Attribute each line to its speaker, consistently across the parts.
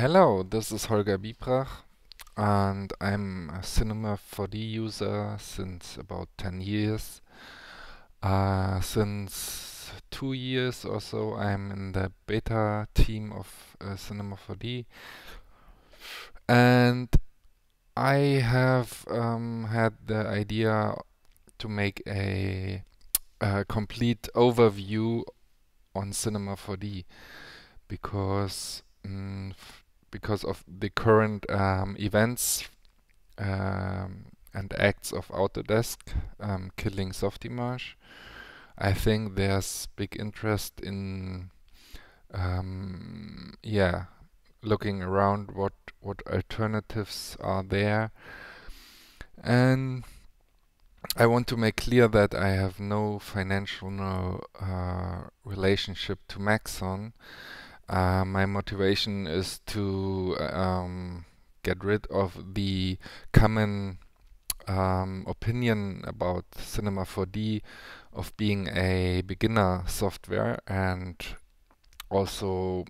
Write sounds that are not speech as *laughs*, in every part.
Speaker 1: Hello, this is Holger Biebrach and I'm a Cinema 4D user since about 10 years. Uh, since two years or so I'm in the beta team of uh, Cinema 4D and I have um, had the idea to make a, a complete overview on Cinema 4D because mm, because of the current um, events um, and acts of Autodesk um, killing Softimage, I think there's big interest in um, yeah looking around what what alternatives are there and I want to make clear that I have no financial no, uh, relationship to Maxon uh, my motivation is to um, get rid of the common um, opinion about Cinema 4D of being a beginner software and also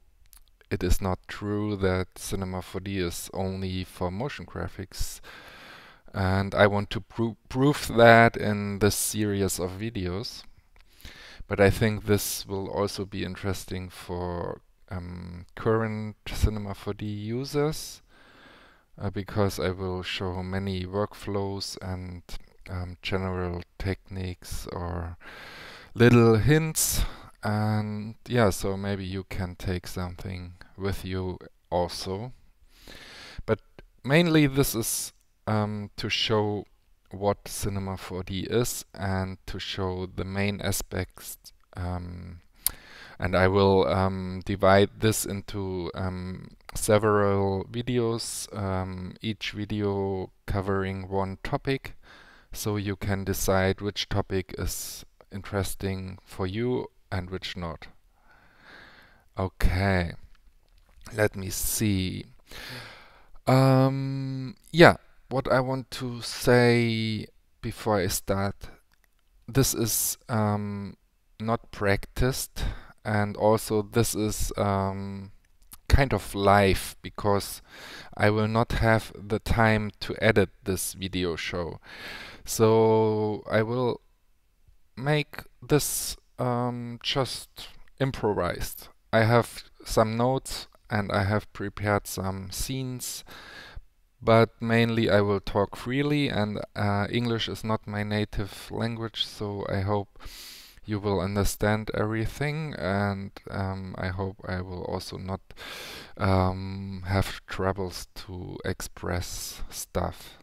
Speaker 1: it is not true that Cinema 4D is only for motion graphics and I want to pro prove that in this series of videos but I think this will also be interesting for um, current Cinema 4D users uh, because I will show many workflows and um, general techniques or little hints and yeah so maybe you can take something with you also but mainly this is um, to show what Cinema 4D is and to show the main aspects um, and I will um, divide this into um, several videos, um, each video covering one topic, so you can decide which topic is interesting for you and which not. Okay, let me see. Um, yeah, what I want to say before I start, this is um, not practiced and also this is um, kind of live because I will not have the time to edit this video show. So I will make this um, just improvised. I have some notes and I have prepared some scenes but mainly I will talk freely and uh, English is not my native language so I hope you will understand everything and um, I hope I will also not um, have troubles to express stuff.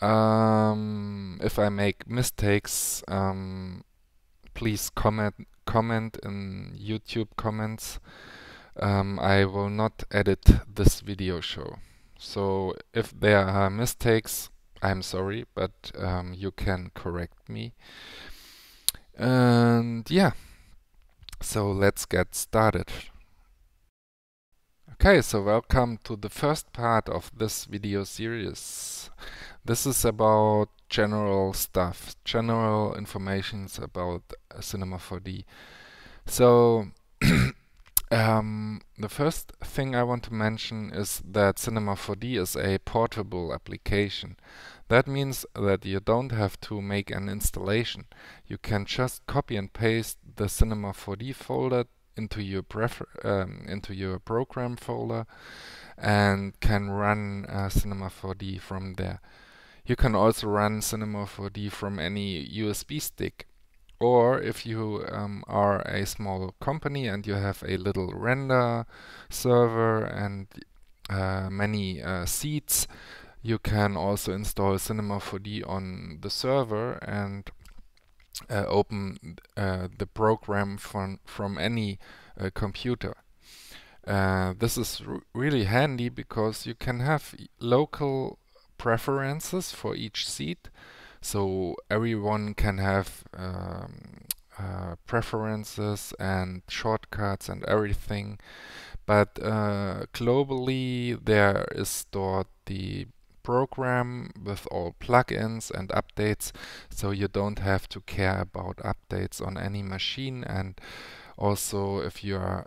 Speaker 1: Um, if I make mistakes, um, please comment comment in YouTube comments. Um, I will not edit this video show. So if there are mistakes, I'm sorry, but um, you can correct me. And yeah, so let's get started. Okay, so welcome to the first part of this video series. This is about general stuff, general informations about uh, Cinema 4D. So *coughs* um, the first thing I want to mention is that Cinema 4D is a portable application. That means that you don't have to make an installation. You can just copy and paste the Cinema 4D folder into your um, into your program folder and can run uh, Cinema 4D from there. You can also run Cinema 4D from any USB stick or if you um, are a small company and you have a little render server and uh, many uh, seats, you can also install Cinema 4D on the server and uh, open uh, the program from, from any uh, computer. Uh, this is really handy because you can have local preferences for each seat so everyone can have um, uh, preferences and shortcuts and everything but uh, globally there is stored the program with all plugins and updates so you don't have to care about updates on any machine and also if you are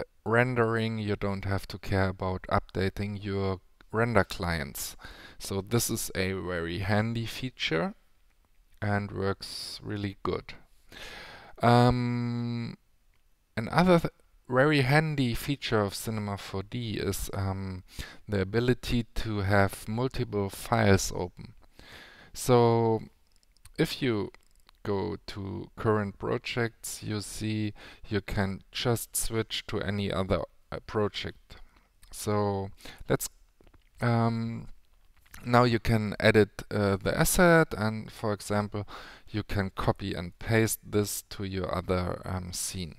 Speaker 1: uh, rendering you don't have to care about updating your render clients so this is a very handy feature and works really good um, another th very handy feature of Cinema 4D is um, the ability to have multiple files open. So if you go to current projects, you see you can just switch to any other uh, project. So let's um, now you can edit uh, the asset and for example you can copy and paste this to your other um, scene.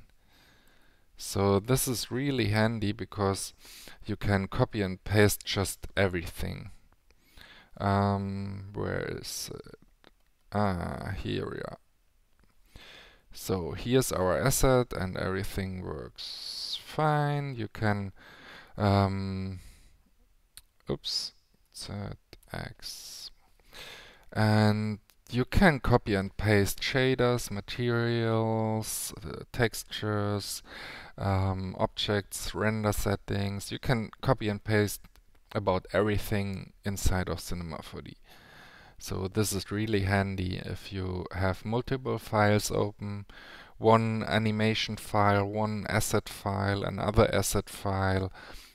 Speaker 1: So this is really handy because you can copy and paste just everything. Um, where is it? Ah, here we are. So here's our asset and everything works fine. You can, um, oops, X, And you can copy and paste shaders, materials, uh, textures, um, objects, render settings. You can copy and paste about everything inside of Cinema 4D. So this is really handy if you have multiple files open, one animation file, one asset file, another asset file,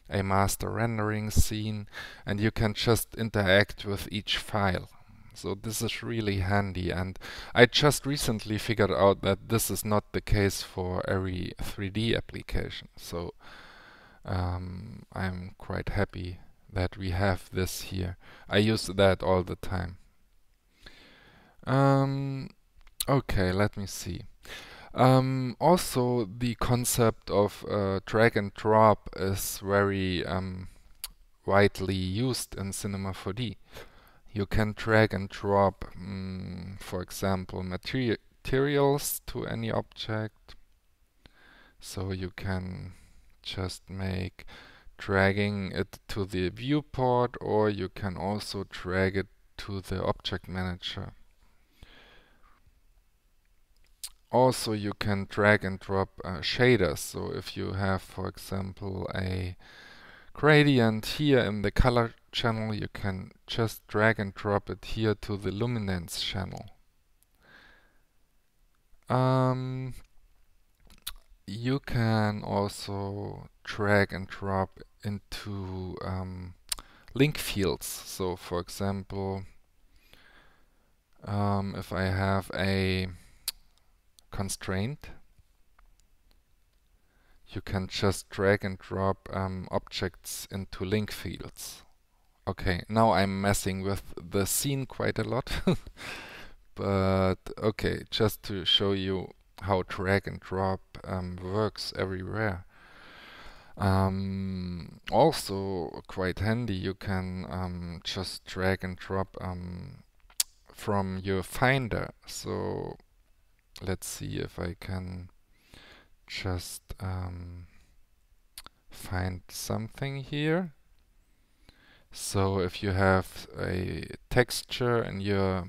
Speaker 1: a master rendering scene, and you can just interact with each file. So this is really handy and I just recently figured out that this is not the case for every 3D application. So um, I'm quite happy that we have this here. I use that all the time. Um, okay, let me see. Um, also, the concept of uh, drag and drop is very um, widely used in Cinema 4D. You can drag and drop, mm, for example, materi materials to any object. So you can just make dragging it to the viewport or you can also drag it to the object manager. Also you can drag and drop uh, shaders. So if you have for example a gradient here in the color channel, you can just drag and drop it here to the luminance channel. Um, you can also drag and drop into um, link fields. So for example, um, if I have a constraint, you can just drag and drop um, objects into link fields. Okay, now I'm messing with the scene quite a lot. *laughs* but okay, just to show you how drag and drop um, works everywhere. Um, also quite handy, you can um, just drag and drop um, from your finder. So let's see if I can just um, find something here. So if you have a texture in your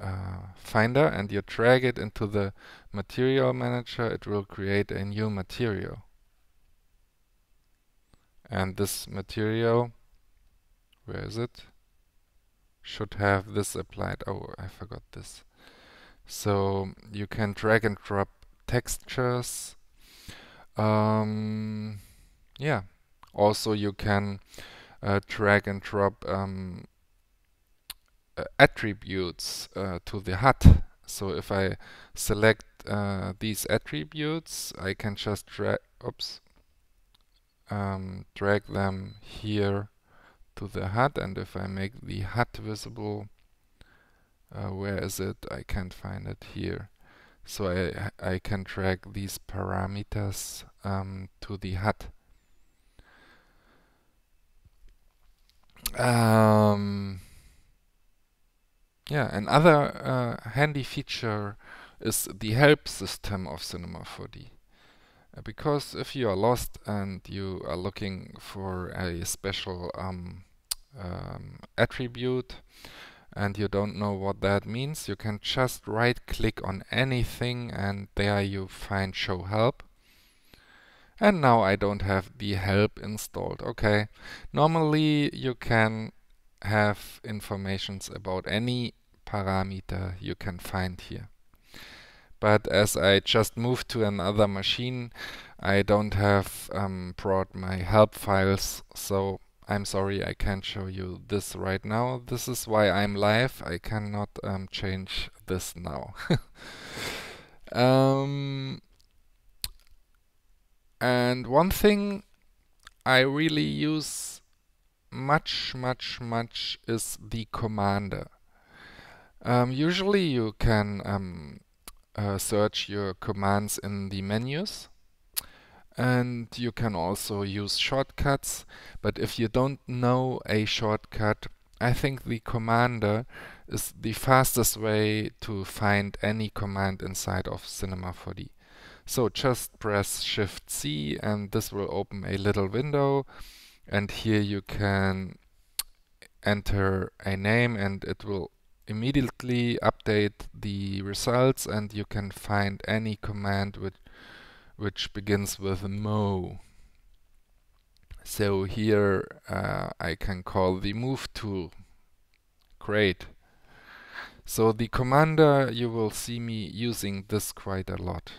Speaker 1: uh, Finder and you drag it into the Material Manager, it will create a new material. And this material, where is it? Should have this applied. Oh, I forgot this. So you can drag and drop textures. Um, yeah. Also you can uh, drag and drop um, uh, attributes uh, to the HUD. So if I select uh, these attributes, I can just drag, oops, um, drag them here to the HUD. And if I make the HUD visible, uh, where is it? I can't find it here. So I, I can drag these parameters um, to the HUD. Um, yeah, another uh, handy feature is the help system of Cinema 4D. Uh, because if you are lost and you are looking for a special um, um, attribute and you don't know what that means, you can just right click on anything and there you find show help and now I don't have the help installed. Okay. Normally you can have informations about any parameter you can find here. But as I just moved to another machine, I don't have um, brought my help files, so I'm sorry I can't show you this right now. This is why I'm live. I cannot um, change this now. *laughs* um, and one thing I really use much, much, much is the commander. Um, usually you can um, uh, search your commands in the menus and you can also use shortcuts but if you don't know a shortcut I think the commander is the fastest way to find any command inside of Cinema 4D. So just press Shift C and this will open a little window and here you can enter a name and it will immediately update the results and you can find any command which, which begins with mo. So here uh, I can call the move tool. Great. So the commander, you will see me using this quite a lot.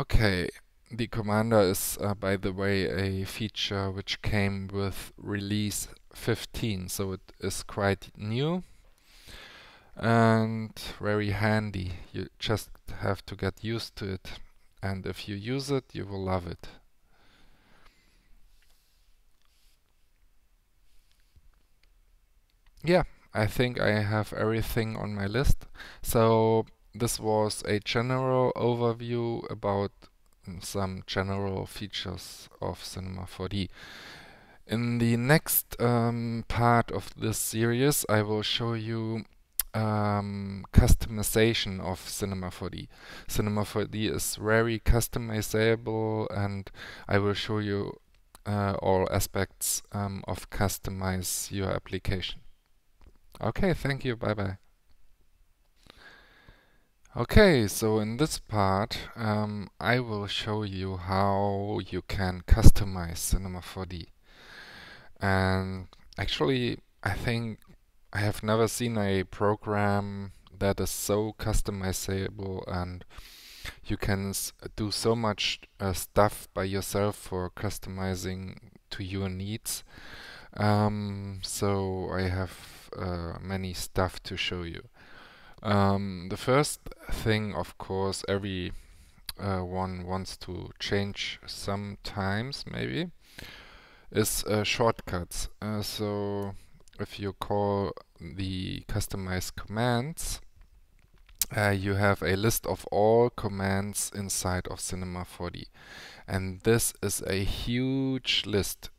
Speaker 1: Okay, the commander is, uh, by the way, a feature which came with release 15, so it is quite new and very handy. You just have to get used to it and if you use it, you will love it. Yeah, I think I have everything on my list. So this was a general overview about mm, some general features of Cinema 4D. In the next um, part of this series I will show you um, customization of Cinema 4D. Cinema 4D is very customizable and I will show you uh, all aspects um, of customize your application. Okay, thank you, bye bye. Okay, so in this part um, I will show you how you can customize Cinema 4D. And actually I think I have never seen a program that is so customizable and you can do so much uh, stuff by yourself for customizing to your needs. Um, so I have uh, many stuff to show you. Um, the first thing, of course, every uh, one wants to change sometimes, maybe, is uh, shortcuts. Uh, so if you call the customized commands, uh, you have a list of all commands inside of Cinema 4D. And this is a huge list.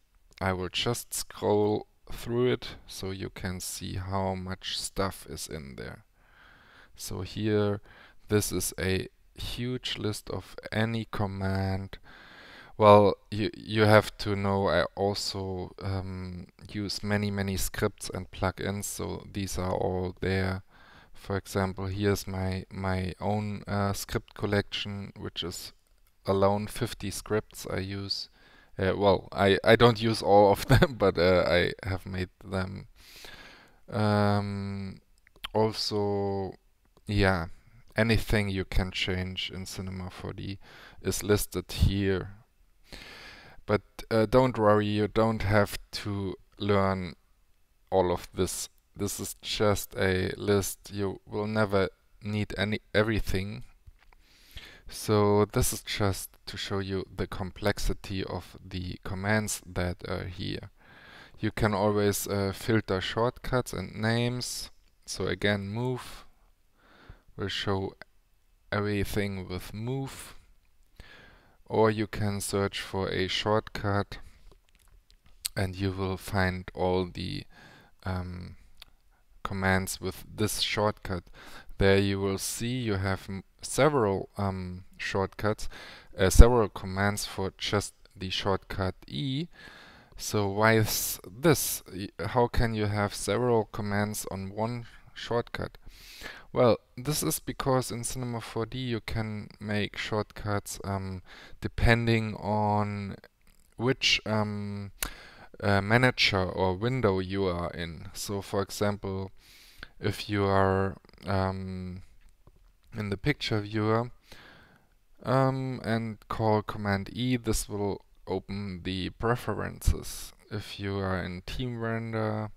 Speaker 1: I will just scroll through it so you can see how much stuff is in there. So here this is a huge list of any command. Well, you, you have to know I also um, use many, many scripts and plugins, so these are all there. For example, here's my, my own uh, script collection, which is alone 50 scripts I use. Uh, well, I, I don't use all of *laughs* them, but uh, I have made them. Um, also, yeah, anything you can change in Cinema 4D is listed here. But uh, don't worry, you don't have to learn all of this. This is just a list. You will never need any everything. So this is just to show you the complexity of the commands that are here. You can always uh, filter shortcuts and names. So again, move, will show everything with move or you can search for a shortcut and you will find all the um, commands with this shortcut. There you will see you have several um, shortcuts, uh, several commands for just the shortcut E. So why is this? How can you have several commands on one shortcut? Well, this is because in Cinema 4D you can make shortcuts um, depending on which um, uh, manager or window you are in. So for example, if you are um, in the picture viewer um, and call command E, this will open the preferences. If you are in team render,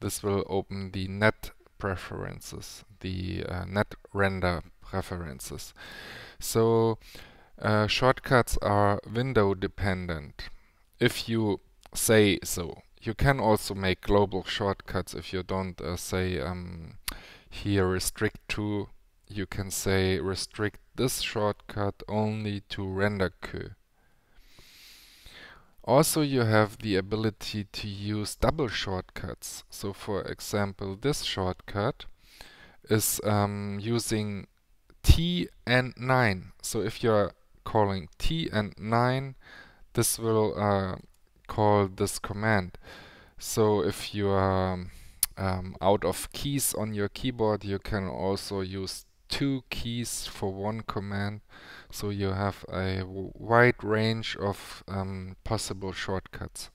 Speaker 1: this will open the net preferences, the uh, net render preferences. So uh, shortcuts are window dependent, if you say so. You can also make global shortcuts if you don't uh, say um, here restrict to, you can say restrict this shortcut only to render queue. Also you have the ability to use double shortcuts. So for example, this shortcut is um, using T and 9. So if you're calling T and 9, this will uh, call this command. So if you are um, out of keys on your keyboard, you can also use two keys for one command so you have a wide range of um, possible shortcuts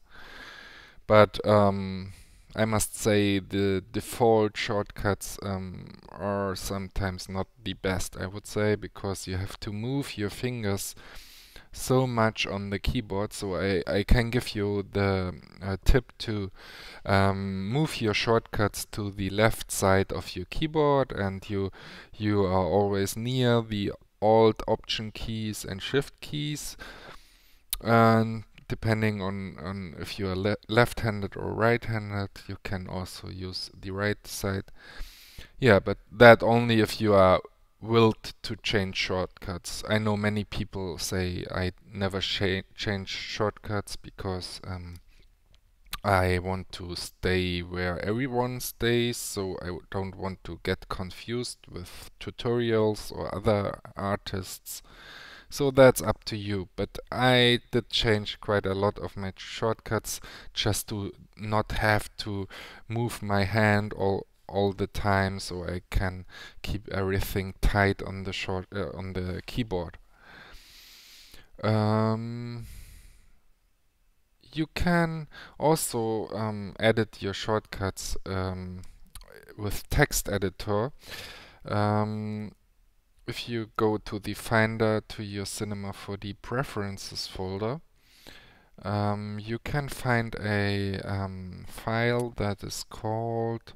Speaker 1: but um, I must say the default shortcuts um, are sometimes not the best I would say because you have to move your fingers so much on the keyboard so I, I can give you the uh, tip to um, move your shortcuts to the left side of your keyboard and you you are always near the alt option keys and shift keys and depending on, on if you are le left-handed or right-handed you can also use the right side yeah but that only if you are willed to change shortcuts. I know many people say I never change shortcuts because um, I want to stay where everyone stays, so I don't want to get confused with tutorials or other artists. So that's up to you, but I did change quite a lot of my shortcuts just to not have to move my hand all all the time so I can keep everything tight on the short uh, on the keyboard. Um, you can also um, edit your shortcuts um, with text editor. Um, if you go to the Finder to your Cinema 4D preferences folder, um, you can find a um, file that is called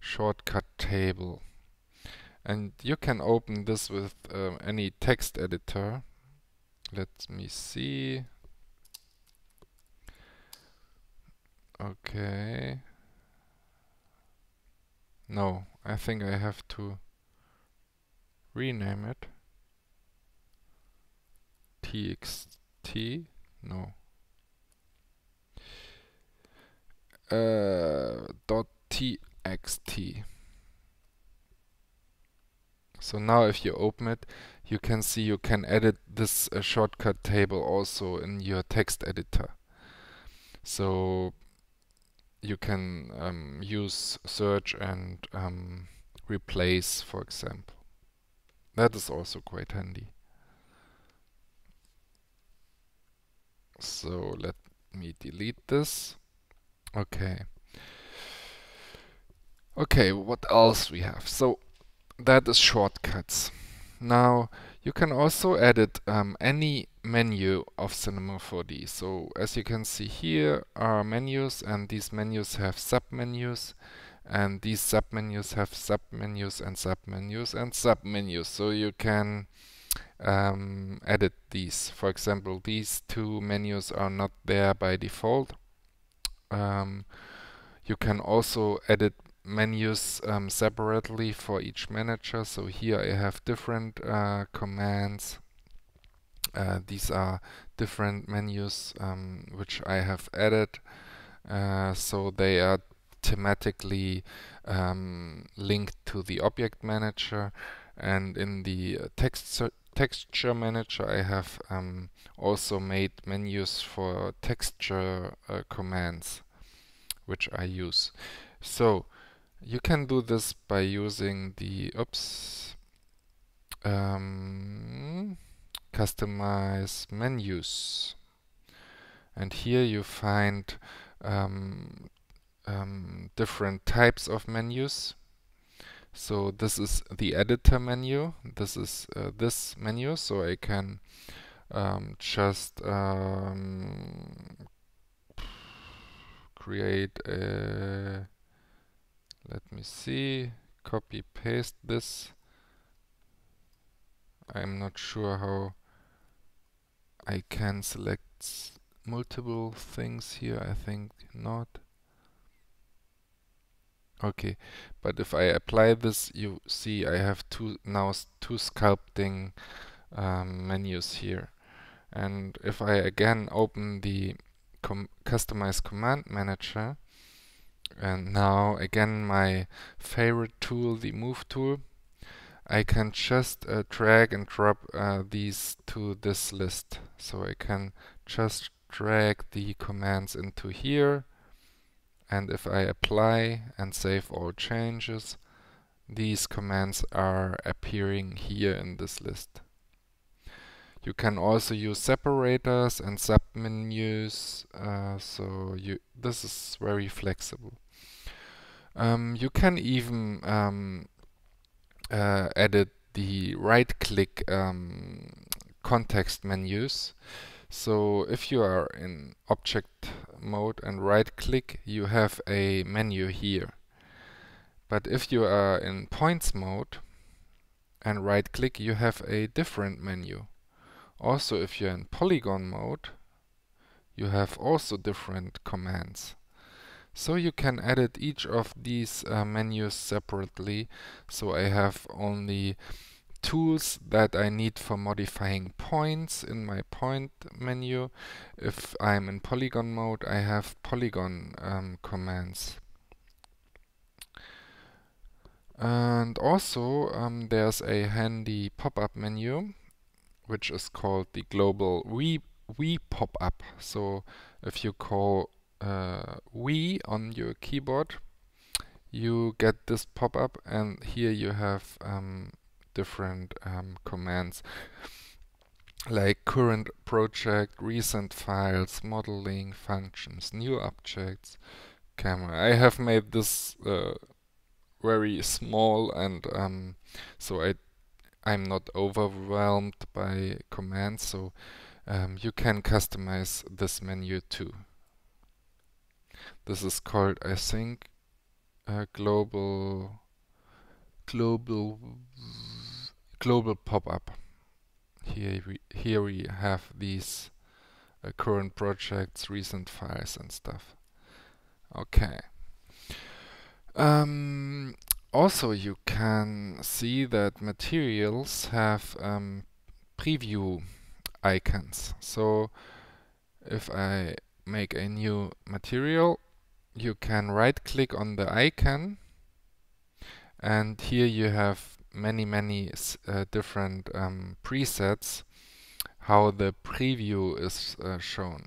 Speaker 1: shortcut table. And you can open this with um, any text editor. Let me see. Okay. No, I think I have to rename it. TXT? No. Uh, dot T xt. So now if you open it, you can see you can edit this uh, shortcut table also in your text editor. So you can um, use search and um, replace, for example. That is also quite handy. So let me delete this. Okay. Okay, what else we have? So that is shortcuts. Now you can also edit um, any menu of Cinema 4D. So as you can see here are menus and these menus have submenus and these submenus have submenus and submenus and submenus. So you can um, edit these. For example, these two menus are not there by default. Um, you can also edit menus um, separately for each manager. So here I have different uh, commands. Uh, these are different menus um, which I have added. Uh, so they are thematically um, linked to the object manager. And in the text texture manager I have um, also made menus for texture uh, commands which I use. So you can do this by using the oops um, customize menus. And here you find um, um, different types of menus. So this is the editor menu. This is uh, this menu. So I can um, just um, create a let me see copy paste this I'm not sure how I can select multiple things here I think not okay but if I apply this you see I have two now two sculpting um, menus here and if I again open the com customize command manager and now again my favorite tool the move tool I can just uh, drag and drop uh, these to this list so I can just drag the commands into here and if I apply and save all changes these commands are appearing here in this list you can also use separators and submenus, uh, so you, this is very flexible. Um, you can even um, uh, edit the right-click um, context menus. So if you are in object mode and right-click, you have a menu here. But if you are in points mode and right-click, you have a different menu. Also if you're in polygon mode, you have also different commands. So you can edit each of these uh, menus separately. So I have only tools that I need for modifying points in my point menu. If I'm in polygon mode, I have polygon um, commands. And also um, there's a handy pop-up menu which is called the global we we pop-up. So if you call uh, we on your keyboard, you get this pop-up and here you have um, different um, commands like current project, recent files, modeling functions, new objects, camera. I have made this uh, very small and um, so I I'm not overwhelmed by commands, so um, you can customize this menu too. This is called, I think, global global global pop-up. Here we here we have these uh, current projects, recent files, and stuff. Okay. Um, also you can see that materials have um, preview icons. So if I make a new material, you can right click on the icon and here you have many many uh, different um, presets how the preview is uh, shown.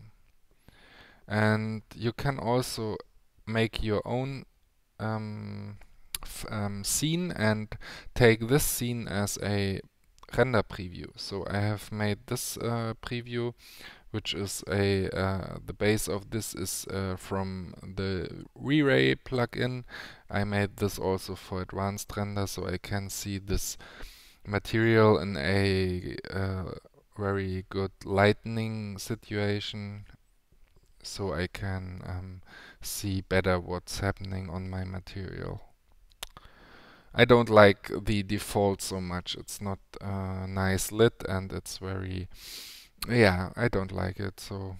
Speaker 1: And you can also make your own um, um, scene and take this scene as a render preview. So I have made this uh, preview, which is a uh, the base of this is uh, from the re-ray Re-Ray plugin. I made this also for advanced render, so I can see this material in a uh, very good lightning situation so I can um, see better what's happening on my material. I don't like the default so much. It's not uh, nice lit and it's very, yeah, I don't like it. So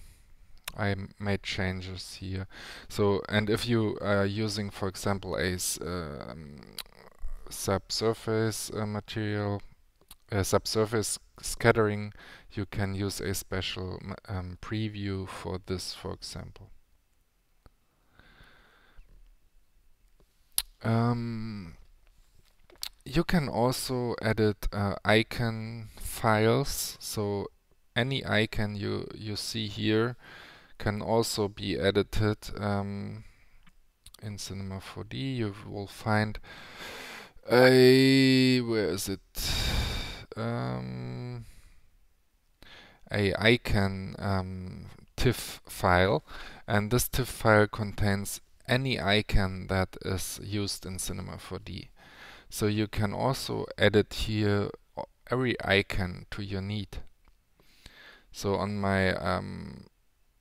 Speaker 1: I made changes here. So, and if you are using, for example, a um, subsurface uh, material, subsurface scattering, you can use a special um, preview for this, for example. Um, you can also edit uh, icon files. So any icon you, you see here can also be edited um, in Cinema 4D. You will find a where is it um, a icon um, TIFF file, and this TIFF file contains any icon that is used in Cinema 4D. So you can also edit here every icon to your need. So on my um,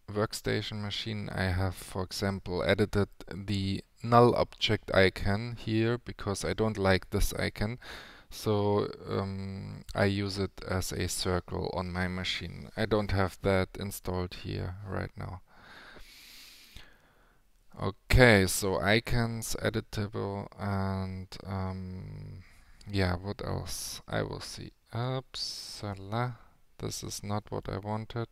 Speaker 1: workstation machine I have for example edited the null object icon here because I don't like this icon so um, I use it as a circle on my machine. I don't have that installed here right now. Okay, so icons, editable, and um, yeah, what else? I will see. Upsala. This is not what I wanted.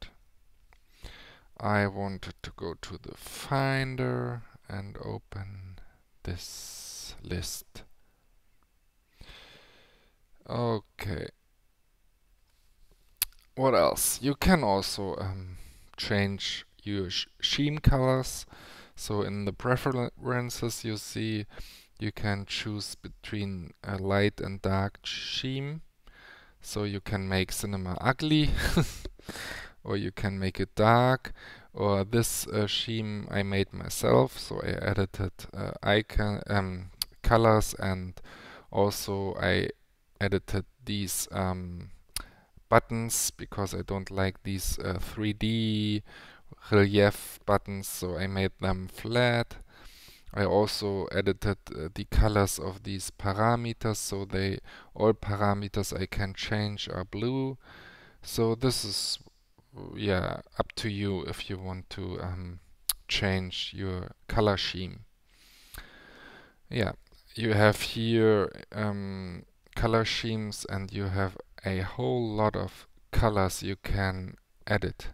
Speaker 1: I wanted to go to the Finder and open this list. Okay. What else? You can also um, change your sh colors. So in the preferences you see you can choose between a light and dark scheme. So you can make cinema ugly *laughs* or you can make it dark or this uh, I made myself. So I edited uh, icon um, colors and also I edited these um, buttons because I don't like these uh, 3D relief buttons so I made them flat I also edited uh, the colors of these parameters so they all parameters I can change are blue so this is yeah up to you if you want to um, change your color scheme yeah you have here um, color schemes and you have a whole lot of colors you can edit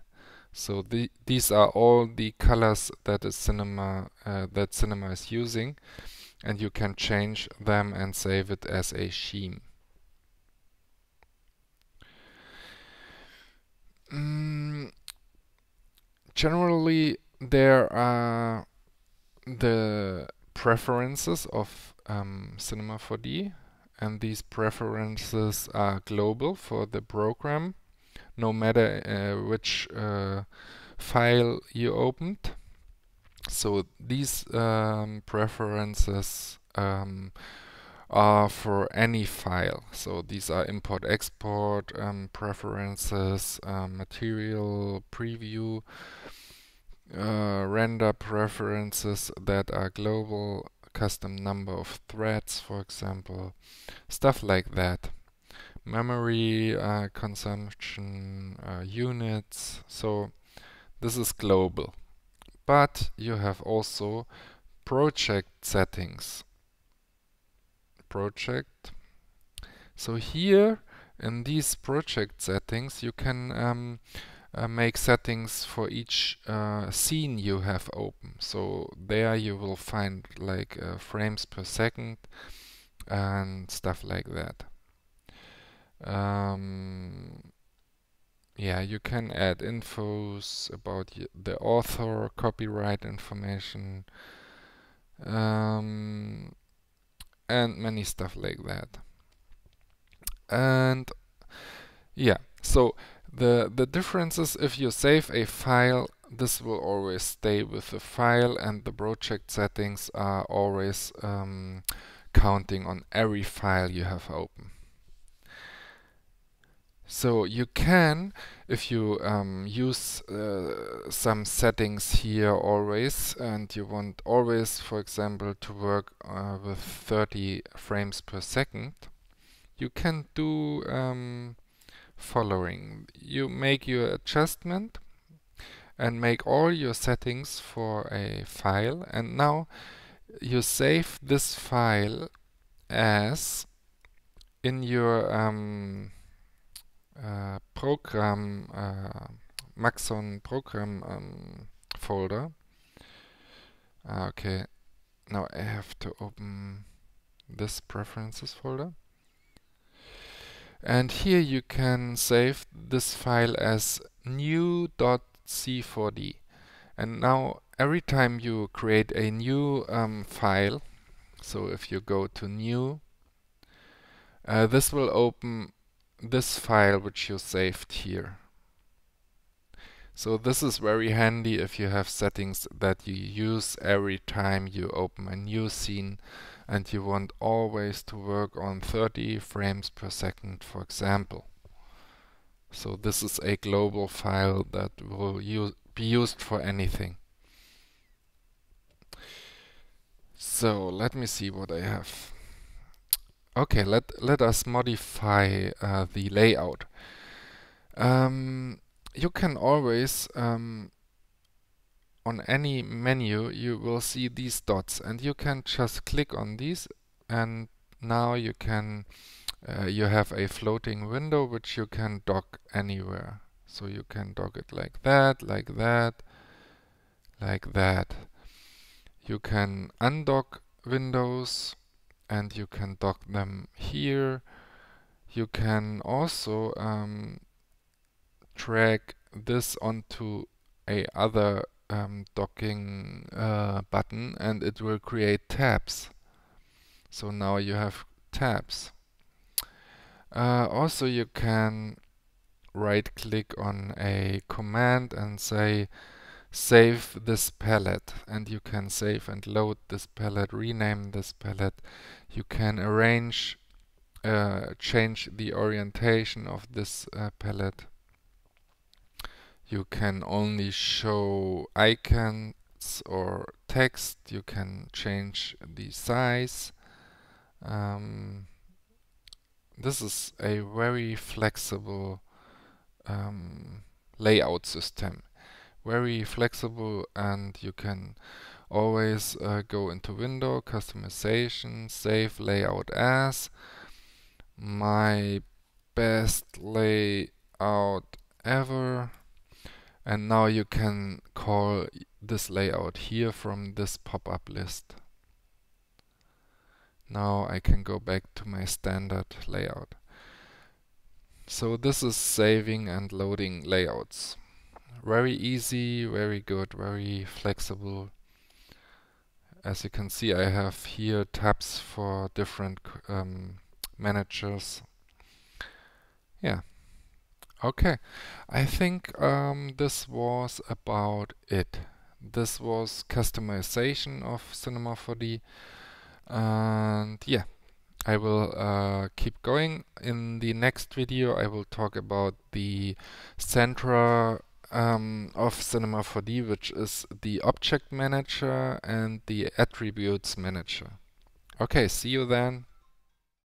Speaker 1: so the, these are all the colors that a cinema uh, that cinema is using, and you can change them and save it as a scheme. Mm, generally, there are the preferences of um, Cinema 4D, and these preferences are global for the program no matter uh, which uh, file you opened. So these um, preferences um, are for any file. So these are import-export um, preferences, uh, material preview, uh, render preferences that are global, custom number of threads, for example, stuff like that memory uh, consumption uh, units. So this is global. But you have also project settings. Project. So here in these project settings you can um, uh, make settings for each uh, scene you have open. So there you will find like uh, frames per second and stuff like that. Um, yeah, you can add infos about the author, copyright information, um, and many stuff like that. And yeah, so the the difference is if you save a file, this will always stay with the file, and the project settings are always um, counting on every file you have open. So you can, if you um, use uh, some settings here always, and you want always, for example, to work uh, with 30 frames per second, you can do um, following. You make your adjustment and make all your settings for a file and now you save this file as in your um, Äh, program äh, Maxon program um, ähm, folder. Ah, okay, now I have to open this preferences folder. And here you can save this file as new.c4d. And now every time you create a new um, file, so if you go to new, uh, this will open this file which you saved here. So this is very handy if you have settings that you use every time you open a new scene and you want always to work on 30 frames per second for example. So this is a global file that will be used for anything. So let me see what I have. Okay, let, let us modify uh, the layout. Um, you can always, um, on any menu, you will see these dots and you can just click on these and now you can, uh, you have a floating window which you can dock anywhere. So you can dock it like that, like that, like that. You can undock windows and you can dock them here. You can also um, drag this onto a other um, docking uh, button and it will create tabs. So now you have tabs. Uh, also you can right click on a command and say save this palette and you can save and load this palette, rename this palette. You can arrange, uh, change the orientation of this uh, palette. You can only show icons or text. You can change the size. Um, this is a very flexible um, layout system very flexible and you can always uh, go into window, customization, save layout as. My best layout ever. And now you can call this layout here from this pop-up list. Now I can go back to my standard layout. So this is saving and loading layouts very easy, very good, very flexible. As you can see, I have here tabs for different um, managers. Yeah. Okay, I think um, this was about it. This was customization of Cinema 4D. And yeah, I will uh, keep going. In the next video I will talk about the Centra um, ähm, of Cinema 4D, which is the object manager and the attributes manager. Okay, see you then.